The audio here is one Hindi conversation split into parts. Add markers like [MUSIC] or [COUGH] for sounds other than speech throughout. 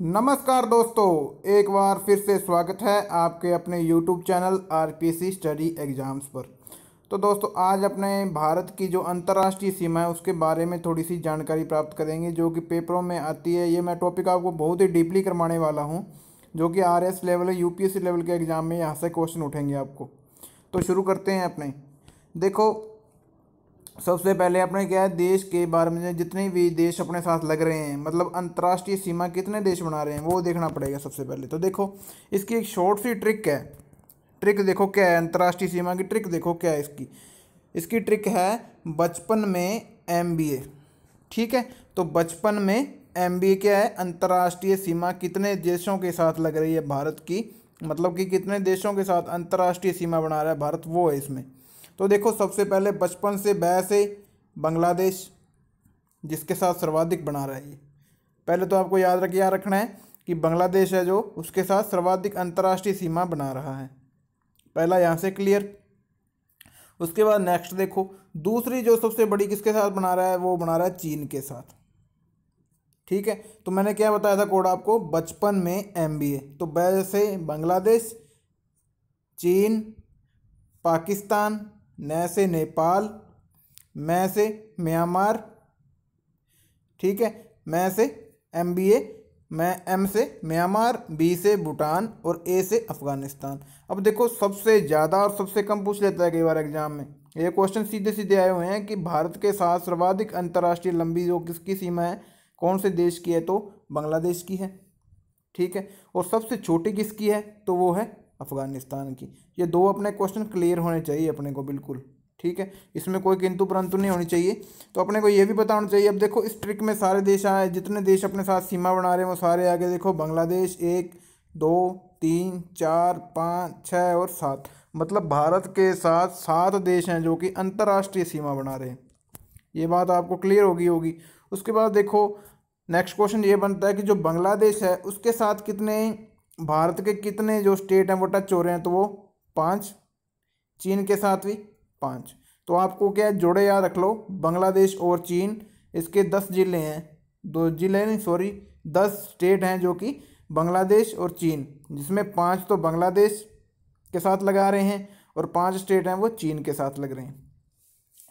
नमस्कार दोस्तों एक बार फिर से स्वागत है आपके अपने YouTube channel RPC study exams पर तो दोस्तों आज अपने भारत की जो अंतर्राष्ट्रीय सीमा है उसके बारे में थोड़ी सी जानकारी प्राप्त करेंगे जो कि पेपरों में आती है ये मैं टॉपिक आपको बहुत ही डीपली करवाने वाला हूँ जो कि आर एस लेवल है यू लेवल के एग्ज़ाम में यहाँ से क्वेश्चन उठेंगे आपको तो शुरू करते हैं अपने देखो सबसे पहले अपने क्या है देश के बारे में जितने भी देश अपने साथ लग रहे हैं मतलब अंतर्राष्ट्रीय सीमा कितने देश बना रहे हैं वो देखना पड़ेगा सबसे पहले तो देखो इसकी एक शॉर्ट सी ट्रिक है ट्रिक देखो क्या है अंतर्राष्ट्रीय सीमा की ट्रिक देखो क्या है इसकी इसकी ट्रिक है बचपन में एम ठीक है तो बचपन में एम क्या है अंतर्राष्ट्रीय सीमा कितने देशों के साथ लग रही है भारत की मतलब कि कितने देशों के साथ अंतर्राष्ट्रीय सीमा बना रहा है भारत वो है इसमें तो देखो सबसे पहले बचपन से बह से बांग्लादेश जिसके साथ सर्वाधिक बना रहा है ये पहले तो आपको याद रख याद रखना है कि बांग्लादेश है जो उसके साथ सर्वाधिक अंतर्राष्ट्रीय सीमा बना रहा है पहला यहाँ से क्लियर उसके बाद नेक्स्ट देखो दूसरी जो सबसे बड़ी किसके साथ बना रहा है वो बना रहा है चीन के साथ ठीक है तो मैंने क्या बताया था कोड आपको बचपन में एम तो वैसे बांग्लादेश चीन पाकिस्तान न से नेपाल मैं से म्यांमार ठीक है मैं से एम बी ए मैं एम से म्यांमार बी से भूटान और ए से अफ़गानिस्तान अब देखो सबसे ज़्यादा और सबसे कम पूछ लेता है कई बार एग्जाम में ये क्वेश्चन सीधे सीधे आए हुए हैं कि भारत के साथ सर्वाधिक अंतर्राष्ट्रीय लंबी जो किसकी सीमा है कौन से देश की है तो बांग्लादेश की है ठीक है और सबसे छोटी किसकी है तो वो है अफ़गानिस्तान की ये दो अपने क्वेश्चन क्लियर होने चाहिए अपने को बिल्कुल ठीक है इसमें कोई किंतु परंतु नहीं होनी चाहिए तो अपने को ये भी पता होना चाहिए अब देखो इस ट्रिक में सारे देश आए जितने देश अपने साथ सीमा बना रहे हैं वो सारे आगे देखो बांग्लादेश एक दो तीन चार पाँच छः और सात मतलब भारत के साथ सात देश हैं जो कि अंतर्राष्ट्रीय सीमा बना रहे हैं ये बात आपको क्लियर होगी होगी उसके बाद देखो नेक्स्ट क्वेश्चन ये बनता है कि जो बांग्लादेश है उसके साथ कितने भारत के कितने जो स्टेट हैं वो टच हो रहे हैं तो वो पाँच चीन के साथ भी पाँच तो आपको क्या है जोड़े याद रख लो बांग्लादेश और चीन इसके दस जिले हैं दो जिले नहीं सॉरी दस स्टेट हैं जो कि बांग्लादेश और चीन जिसमें पाँच तो बांग्लादेश के साथ लगा रहे हैं और पाँच स्टेट हैं वो चीन के साथ लग रहे हैं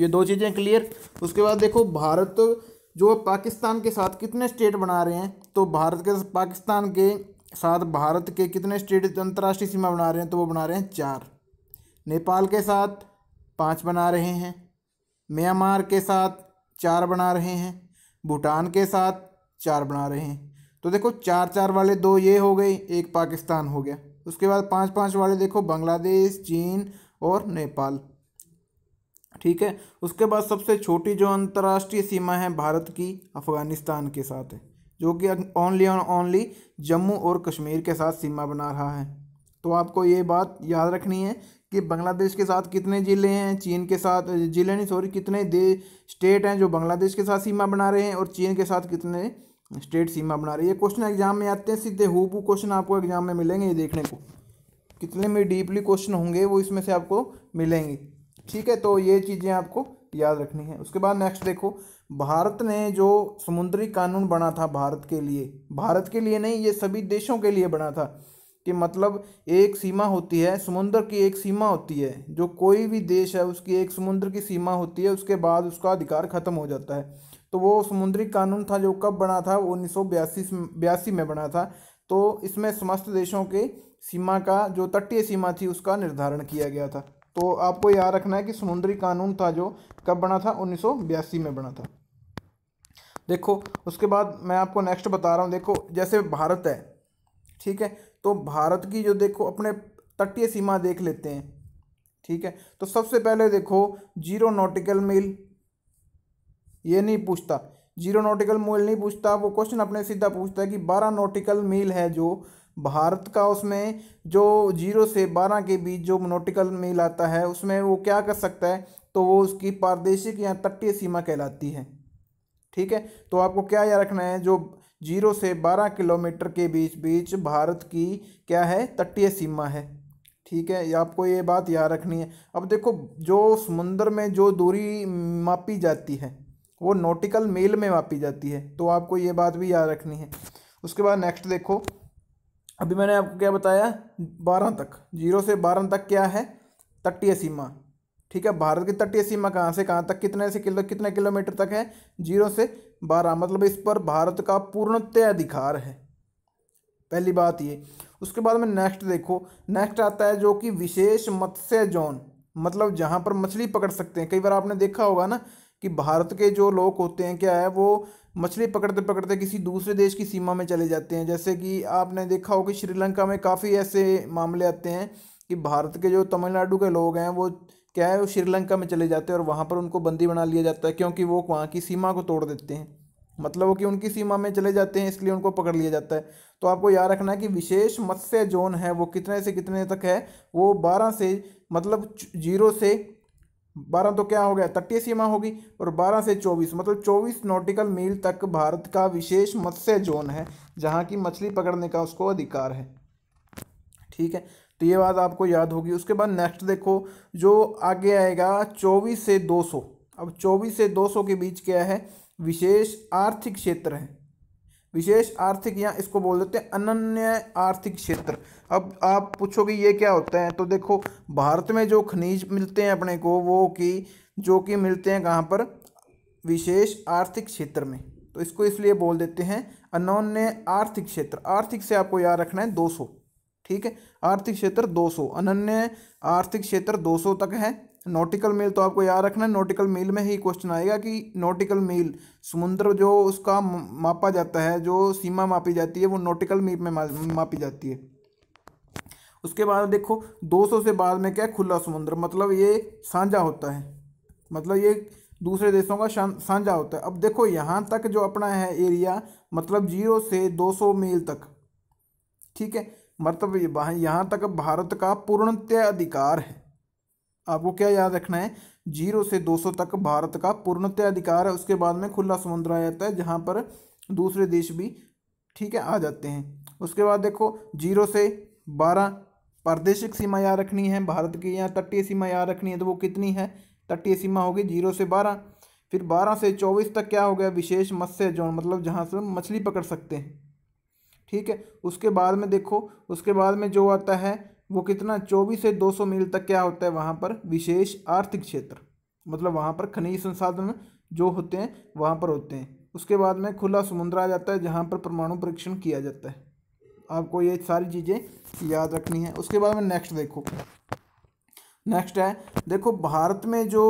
ये दो चीज़ें क्लियर उसके बाद देखो भारत जो पाकिस्तान के साथ कितने स्टेट बना रहे हैं तो भारत के पाकिस्तान के साथ भारत के कितने स्टेट अंतर्राष्ट्रीय सीमा बना रहे हैं तो वो बना रहे हैं चार नेपाल के साथ पाँच बना रहे हैं म्यांमार के साथ चार बना रहे हैं भूटान के साथ चार बना रहे हैं तो देखो चार चार वाले दो ये हो गए एक पाकिस्तान हो गया उसके बाद पाँच पाँच वाले देखो बांग्लादेश चीन और नेपाल ठीक है उसके बाद सबसे छोटी जो अंतर्राष्ट्रीय सीमा है भारत की अफ़गानिस्तान के साथ है जो कि ओनली और ओनली जम्मू और कश्मीर के साथ सीमा बना रहा है तो आपको ये बात याद रखनी है कि बांग्लादेश के साथ कितने ज़िले हैं चीन के साथ ज़िले नहीं सॉरी कितने दे स्टेट हैं जो बांग्लादेश के साथ सीमा बना रहे हैं और चीन के साथ कितने स्टेट सीमा बना रही है क्वेश्चन एग्जाम में आते हैं सीधे हु क्वेश्चन आपको एग्जाम में मिलेंगे ये देखने को कितने में डीपली क्वेश्चन होंगे वो इसमें से आपको मिलेंगे ठीक है तो ये चीज़ें आपको याद रखनी है उसके बाद नेक्स्ट देखो भारत ने जो समुद्री कानून बना था भारत के लिए भारत के लिए नहीं ये सभी देशों के लिए बना था कि मतलब एक सीमा होती है समुद्र की एक सीमा होती है जो कोई भी देश है उसकी एक समुद्र की सीमा होती है उसके बाद उसका अधिकार ख़त्म हो जाता है तो वो समुद्री कानून था जो कब बना था वो उन्नीस सौ बयासी में बना था तो इसमें समस्त देशों के सीमा का जो तटीय सीमा थी उसका निर्धारण किया गया था तो आपको याद रखना है कि समुद्री कानून था जो कब बना था उन्नीस में बना था देखो उसके बाद मैं आपको नेक्स्ट बता रहा हूँ देखो जैसे भारत है ठीक है तो भारत की जो देखो अपने तटीय सीमा देख लेते हैं ठीक है तो सबसे पहले देखो जीरो नॉटिकल मील ये नहीं पूछता जीरो नॉटिकल मील नहीं पूछता वो क्वेश्चन अपने सीधा पूछता है कि बारह नॉटिकल मील है जो भारत का उसमें जो जीरो से बारह के बीच जो नोटिकल मेल आता है उसमें वो क्या कर सकता है तो वो उसकी पारदेशिक या तटीय सीमा कहलाती है ठीक है तो आपको क्या याद रखना है जो जीरो से बारह किलोमीटर के बीच बीच भारत की क्या है तटीय सीमा है ठीक है ये आपको ये बात याद रखनी है अब देखो जो समुंदर में जो दूरी मापी जाती है वो नोटिकल मेल में मापी जाती है तो आपको ये बात भी याद रखनी है उसके बाद नेक्स्ट देखो अभी मैंने आपको क्या बताया बारह तक जीरो से बारह तक क्या है तटीय सीमा ठीक है भारत की तटीय सीमा कहाँ से कहाँ तक कितने से किलो कितने किलोमीटर तक है जीरो से बारह मतलब इस पर भारत का पूर्णतः अधिकार है पहली बात ये उसके बाद में नेक्स्ट देखो नेक्स्ट आता है जो कि विशेष मत्स्य जोन मतलब जहाँ पर मछली पकड़ सकते हैं कई बार आपने देखा होगा ना कि भारत के जो लोग होते हैं क्या है वो मछली पकड़ते पकड़ते किसी दूसरे देश की सीमा में चले जाते हैं जैसे कि आपने देखा हो कि श्रीलंका में काफ़ी ऐसे मामले आते हैं कि भारत के जो तमिलनाडु के लोग हैं वो क्या है वो श्रीलंका में चले जाते हैं और वहाँ पर उनको बंदी बना लिया जाता है क्योंकि वो वहाँ की सीमा को तोड़ देते हैं मतलब वो कि उनकी सीमा में चले जाते हैं इसलिए उनको पकड़ लिया जाता है तो आपको याद रखना है कि विशेष मत्स्य जोन है वो कितने से कितने तक है वो बारह से मतलब जीरो से बारह तो क्या हो गया तटीय सीमा होगी और बारह से चौबीस मतलब चौबीस नोटिकल मील तक भारत का विशेष मत्स्य जोन है जहाँ की मछली पकड़ने का उसको अधिकार है ठीक है तो ये बात आपको याद होगी उसके बाद नेक्स्ट देखो जो आगे आएगा चौबीस से दो सौ अब चौबीस से दो सौ के बीच क्या है विशेष आर्थिक क्षेत्र है विशेष आर्थिक या इसको बोल देते हैं अनन्य आर्थिक क्षेत्र अब आप पूछोगे ये क्या होता है तो देखो भारत में जो खनिज मिलते हैं अपने को वो कि जो कि मिलते हैं कहाँ पर विशेष आर्थिक क्षेत्र में तो इसको इसलिए बोल देते हैं अनन्य आर्थिक क्षेत्र आर्थिक से आपको याद रखना है दो सौ ठीक है आर्थिक क्षेत्र 200 अनन्य आर्थिक क्षेत्र 200 तक है नोटिकल मील तो आपको याद रखना है नोटिकल मील में ही क्वेश्चन आएगा कि नोटिकल मील समुद्र जो उसका मापा जाता है जो सीमा मापी जाती है वो नोटिकल मील में मापी जाती है उसके बाद देखो 200 से बाद में क्या है खुला समुद्र मतलब ये साझा होता है मतलब ये दूसरे देशों का साझा होता है अब देखो यहाँ तक जो अपना है एरिया मतलब जीरो से दो मील तक ठीक है मतलब यहाँ तक भारत का पूर्णतः अधिकार है आपको क्या याद रखना है जीरो से दो सौ तक भारत का पूर्णतः अधिकार है उसके बाद में खुला समुद्र आ जाता है जहाँ पर दूसरे देश भी ठीक है आ जाते हैं उसके बाद देखो जीरो से बारह प्रादेशिक सीमा याद रखनी है भारत की यहाँ तटीय सीमा याद रखनी है तो वो कितनी है तटीय सीमा होगी जीरो से बारह फिर बारह से चौबीस तक क्या हो गया विशेष मत्स्य जोन मतलब जहाँ से मछली पकड़ सकते हैं ठीक है उसके बाद में देखो उसके बाद में जो आता है वो कितना चौबीस से दो सौ मील तक क्या होता है वहाँ पर विशेष आर्थिक क्षेत्र मतलब वहाँ पर खनिज संसाधन जो होते हैं वहाँ पर होते हैं उसके बाद में खुला समुद्र आ जाता है जहाँ पर परमाणु परीक्षण किया जाता है आपको ये सारी चीज़ें याद रखनी है उसके बाद में नेक्स्ट देखो नेक्स्ट है देखो भारत में जो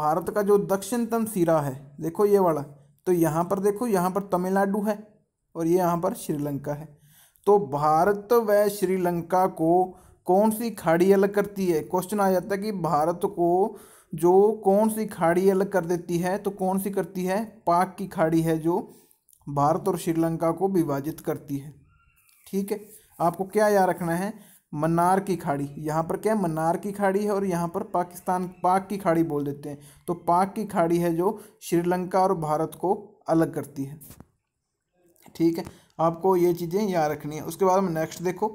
भारत का जो दक्षिणतम सिरा है देखो ये वाला तो यहाँ पर देखो यहाँ पर तमिलनाडु है और ये यहाँ पर श्रीलंका है तो भारत व श्रीलंका को कौन सी खाड़ी अलग करती है क्वेश्चन आ जाता है कि भारत को जो कौन सी खाड़ी अलग कर देती है तो कौन सी करती है पाक की खाड़ी है जो भारत और श्रीलंका को विभाजित करती है ठीक है आपको क्या याद रखना है मन्नार की खाड़ी यहाँ पर क्या है मन्नार की खाड़ी है और यहाँ पर पाकिस्तान पाक की खाड़ी बोल देते हैं तो पाक की खाड़ी है जो श्रीलंका और भारत को अलग करती है ठीक है आपको ये चीज़ें याद रखनी है उसके बाद में नेक्स्ट देखो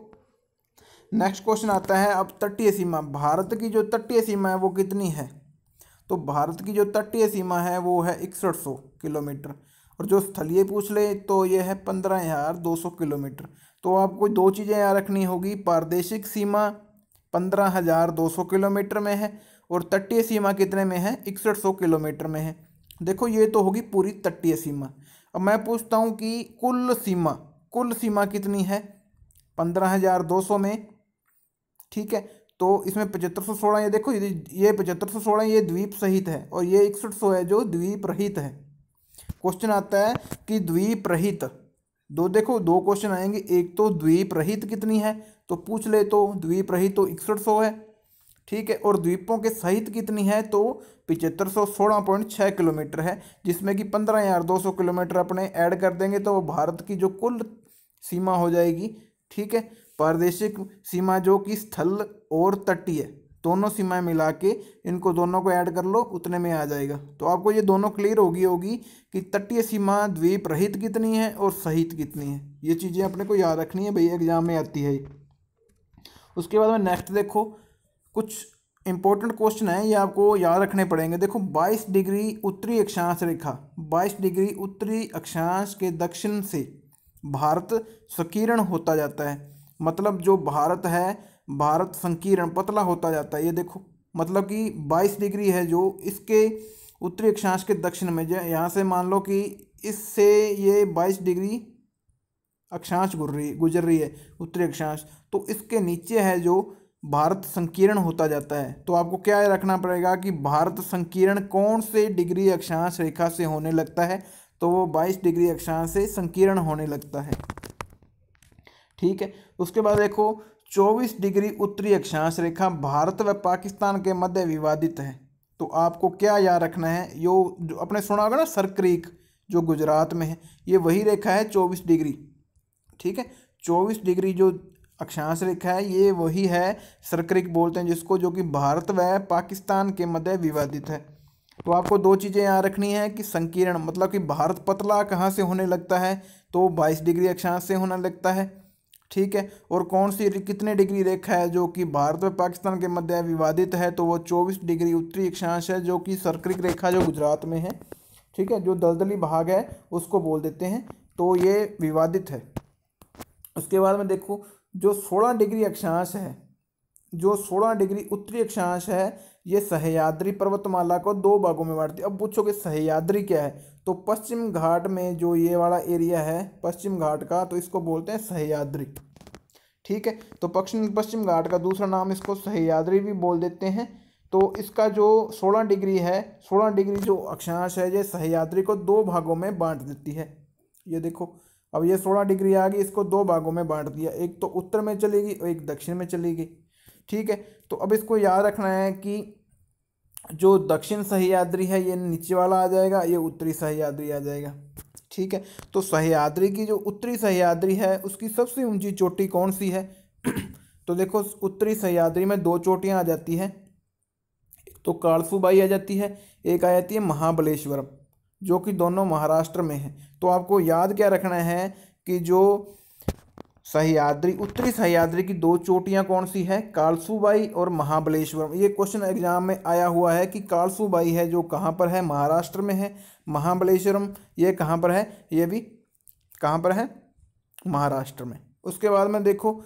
नेक्स्ट क्वेश्चन आता है अब तटीय सीमा भारत की जो तटीय सीमा है वो कितनी है तो भारत की जो तटीय सीमा है वो है इकसठ सौ किलोमीटर और जो स्थलीय पूछ ले तो ये है पंद्रह हज़ार दो सौ किलोमीटर तो आपको दो चीज़ें यहाँ रखनी होगी प्रादेशिक सीमा पंद्रह हज़ार दो सौ किलोमीटर में है और तटीय सीमा कितने में है इकसठ सौ किलोमीटर में है देखो ये तो होगी पूरी तटीय सीमा अब मैं पूछता हूँ कि कुल सीमा कुल सीमा कितनी है पंद्रह हज़ार दो सौ में ठीक है तो इसमें पचहत्तर सौ सोलह ये देखो ये पचहत्तर सौ सोलह ये द्वीप सहित है और ये इकसठ सौ है जो द्वीप रहित है क्वेश्चन आता है कि द्वीप रहित दो देखो दो क्वेश्चन आएंगे एक तो द्वीप रहित कितनी है तो पूछ ले तो द्वीप रहित तो इकसठ सौ है ठीक है और द्वीपों के सहित कितनी है तो पिचहत्तर सौ सोलह पॉइंट छः किलोमीटर है जिसमें कि पंद्रह हज़ार दो सौ किलोमीटर अपने ऐड कर देंगे तो वो भारत की जो कुल सीमा हो जाएगी ठीक है प्रादेशिक सीमा जो कि स्थल और तटीय दोनों सीमाएं मिला के इनको दोनों को ऐड कर लो उतने में आ जाएगा तो आपको ये दोनों क्लियर होगी होगी कि तटीय सीमा द्वीप रहित कितनी है और सहित कितनी है ये चीज़ें अपने को याद रखनी है भैया एग्जाम में आती है उसके बाद में नेक्स्ट देखो कुछ इंपॉर्टेंट क्वेश्चन है ये आपको याद रखने पड़ेंगे देखो 22 डिग्री उत्तरी अक्षांश रेखा 22 डिग्री उत्तरी अक्षांश के दक्षिण से भारत संकीर्ण होता जाता है मतलब जो भारत है भारत संकीर्ण पतला होता जाता है ये देखो मतलब कि 22 डिग्री है जो इसके उत्तरी अक्षांश के दक्षिण में जो यहाँ से मान लो कि इससे ये 22 डिग्री अक्षांश गुर रही गुजर रही है उत्तरी अक्षांश तो इसके नीचे है जो भारत संकीर्ण होता जाता है तो आपको क्या रखना पड़ेगा कि भारत संकीर्ण कौन से डिग्री अक्षांश रेखा से होने लगता है तो वो बाईस डिग्री अक्षांश से संकीर्ण होने लगता है ठीक है उसके बाद देखो चौबीस डिग्री उत्तरी अक्षांश रेखा भारत व पाकिस्तान के मध्य विवादित है तो आपको क्या याद रखना है यो जो अपने सुना होगा ना सर क्रीक जो गुजरात में है ये वही रेखा है चौबीस डिग्री ठीक है चौबीस डिग्री जो अक्षांश रेखा है ये वही है सरक्रिक बोलते हैं जिसको जो कि भारत व पाकिस्तान के मध्य विवादित है तो आपको दो चीज़ें यहाँ रखनी है कि संकीर्ण मतलब कि भारत पतला कहाँ से होने लगता है तो बाईस डिग्री अक्षांश से होने लगता है ठीक है और कौन सी कितने डिग्री रेखा है जो कि भारत और पाकिस्तान के मध्य विवादित है तो वो चौबीस डिग्री उत्तरी अक्षांश है जो कि सर्कृत रेखा जो गुजरात में है ठीक है जो दलदली भाग है उसको बोल देते हैं तो ये विवादित है उसके बाद में देखो जो सोलह डिग्री अक्षांश है जो सोलह डिग्री उत्तरी अक्षांश है ये सहयाद्री पर्वतमाला को दो भागों में बांटती है अब कि सहयाद्री क्या है तो पश्चिम घाट में जो ये वाला एरिया है पश्चिम घाट का तो इसको बोलते हैं सहयाद्री ठीक है तो पश्चिम पश्चिम घाट का दूसरा नाम इसको सहयाद्री भी बोल देते हैं तो इसका जो सोलह डिग्री है सोलह डिग्री जो अक्षांश है ये सहयाद्री को दो भागों में बांट देती है ये देखो अब ये सोलह डिग्री आ गई इसको दो भागों में बांट दिया एक तो उत्तर में चलेगी और एक दक्षिण में चलेगी ठीक है तो अब इसको याद रखना है कि जो दक्षिण सहयाद्री है ये नीचे वाला आ जाएगा ये उत्तरी सहयाद्री आ जाएगा ठीक है तो सहयाद्री की जो उत्तरी सहयाद्री है उसकी सबसे ऊंची चोटी कौन सी है तो देखो उत्तरी सहयाद्री में दो चोटियाँ आ जाती हैं तो कालसूबाई आ जाती है एक आ जाती है महाबलेश्वरम जो कि दोनों महाराष्ट्र में है तो आपको याद क्या रखना है कि जो सहयाद्री उत्तरी सहयाद्री की दो चोटियाँ कौन सी हैं कालसूबाई और महाबलेश्वरम ये क्वेश्चन एग्जाम में आया हुआ है कि कालसूबाई है जो कहाँ पर है महाराष्ट्र में है महाबलेश्वरम ये कहाँ पर है ये भी कहाँ पर है महाराष्ट्र में उसके बाद में देखो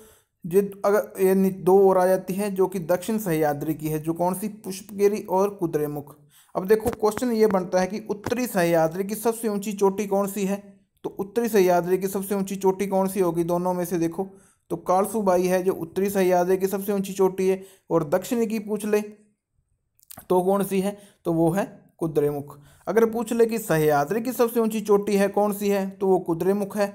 ये अगर ये दो और आ जाती है जो कि दक्षिण सहयाद्री की है जो कौन सी पुष्पगिरी और कुद्रेमुख अब देखो क्वेश्चन ये बनता है कि उत्तरी सहयाद्री की सबसे ऊंची चोटी कौन सी है तो उत्तरी सहयाद्री की सबसे ऊंची चोटी कौन सी होगी दोनों में से देखो तो कारसुबाई है जो उत्तरी सहयाद्री की सबसे ऊंची चोटी है और दक्षिणी की पूछ ले तो कौन सी है तो वो है कुद्रेमुख अगर पूछ ले कि सहयाद्री की सबसे ऊंची चोटी है कौन सी है तो वो कुद्रेमुख है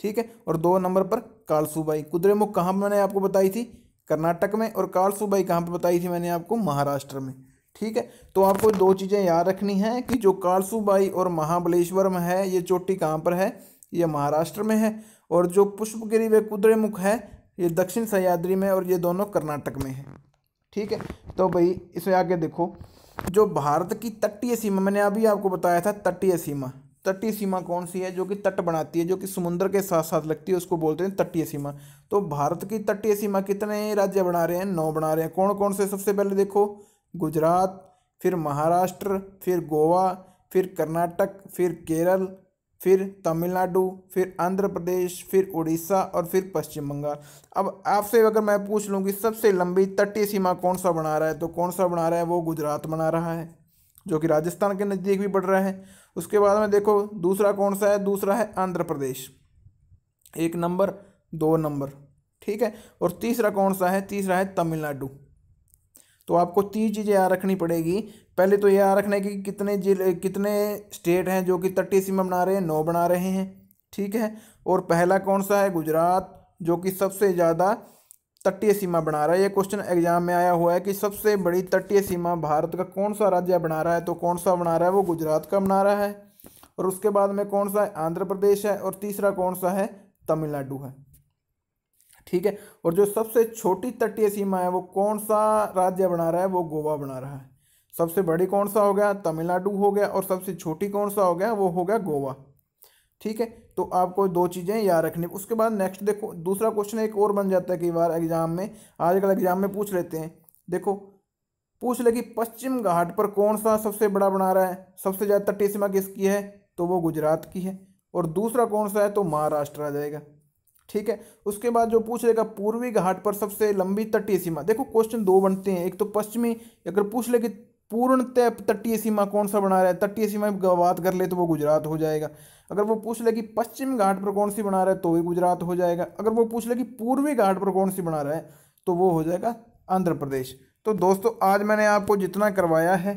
ठीक है और दो नंबर पर कालसूबाई कुद्रेमुख कहाँ मैंने आपको बताई थी कर्नाटक में और कालसूबाई कहाँ पर बताई थी मैंने आपको महाराष्ट्र में ठीक है तो आपको दो चीज़ें याद रखनी है कि जो कालसूबाई और में है ये चोटी कहाँ पर है ये महाराष्ट्र में है और जो पुष्पगिरी व कुद्रेमुख है ये दक्षिण सह्याद्री में और ये दोनों कर्नाटक में है ठीक है तो भाई इसमें आगे देखो जो भारत की तटीय सीमा मैंने अभी आपको बताया था तटीय सीमा तटीय सीमा कौन सी है जो कि तट बनाती है जो कि समुद्र के साथ साथ लगती है उसको बोलते हैं तटीय सीमा तो भारत की तटीय सीमा कितने राज्य बना रहे हैं नौ बना रहे हैं कौन कौन से सबसे पहले देखो गुजरात फिर महाराष्ट्र फिर गोवा फिर कर्नाटक फिर केरल फिर तमिलनाडु फिर आंध्र प्रदेश फिर उड़ीसा और फिर पश्चिम बंगाल अब आपसे अगर मैं पूछ लूँ कि सबसे लंबी तटीय सीमा कौन सा बना रहा है तो कौन सा बना रहा है वो गुजरात बना रहा है जो कि राजस्थान के नज़दीक भी बढ़ रहा है उसके बाद में देखो दूसरा कौन सा है दूसरा है आंध्र प्रदेश एक नंबर दो नंबर ठीक है और तीसरा कौन सा है तीसरा है तमिलनाडु तो आपको तीन चीज़ें याद रखनी पड़ेगी पहले तो याद रखना है कि कितने जिले कितने स्टेट हैं जो कि तटीय सीमा बना रहे हैं नौ बना रहे हैं ठीक है और पहला कौन सा है गुजरात जो कि सबसे ज़्यादा तटीय सीमा बना रहा है ये क्वेश्चन एग्जाम में आया हुआ है कि सबसे बड़ी तटीय सीमा भारत का कौन सा राज्य बना रहा है तो कौन सा बना रहा है वो गुजरात का बना रहा है और उसके बाद में कौन सा है आंध्र प्रदेश है और तीसरा कौन सा है तमिलनाडु है ठीक है और जो सबसे छोटी तटीय सीमा है वो कौन सा राज्य बना रहा है वो गोवा बना रहा है सबसे बड़ी कौन सा हो गया तमिलनाडु हो गया और सबसे छोटी कौन सा हो गया वो हो गया गोवा ठीक है तो आपको दो चीज़ें याद रखनी उसके बाद नेक्स्ट देखो दूसरा क्वेश्चन एक और बन जाता है कई बार एग्जाम में आजकल एग्जाम में पूछ लेते हैं देखो पूछ ले कि पश्चिम घाट पर कौन सा सबसे बड़ा बना रहा है सबसे ज़्यादा तटीय सीमा किसकी है तो वो गुजरात की है और दूसरा कौन सा है तो महाराष्ट्र आ जाएगा ठीक है उसके बाद जो पूछ लेगा पूर्वी घाट पर सबसे लंबी तटीय सीमा देखो क्वेश्चन दो बनते हैं एक तो पश्चिमी अगर पूछ ले कि पूर्णतः तटीय सीमा कौन सा बना रहा है तटीय सीमा बात कर ले तो वो गुजरात हो जाएगा अगर वो पूछ ले कि पश्चिम घाट पर कौन सी बना रहा है तो भी गुजरात हो जाएगा अगर वो पूछ ले कि पूर्वी घाट पर कौन सी बना रहा है तो वो हो जाएगा आंध्र प्रदेश तो दोस्तों आज मैंने आपको जितना करवाया है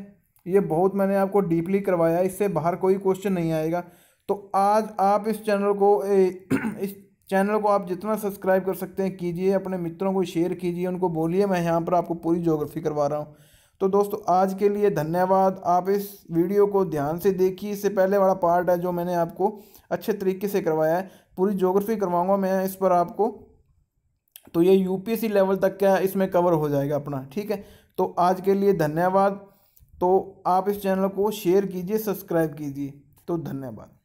ये बहुत मैंने आपको डीपली करवाया इससे बाहर कोई क्वेश्चन नहीं आएगा तो आज आप इस चैनल को [CLEARS THROAT] इस चैनल को आप जितना सब्सक्राइब कर सकते हैं कीजिए अपने मित्रों को शेयर कीजिए उनको बोलिए मैं यहाँ पर आपको पूरी जोग्राफी करवा रहा हूँ तो दोस्तों आज के लिए धन्यवाद आप इस वीडियो को ध्यान से देखिए इससे पहले वाला पार्ट है जो मैंने आपको अच्छे तरीके से करवाया है पूरी जोग्राफी करवाऊँगा मैं इस पर आपको तो ये यू लेवल तक का इसमें कवर हो जाएगा अपना ठीक है तो आज के लिए धन्यवाद तो आप इस चैनल को शेयर कीजिए सब्सक्राइब कीजिए तो धन्यवाद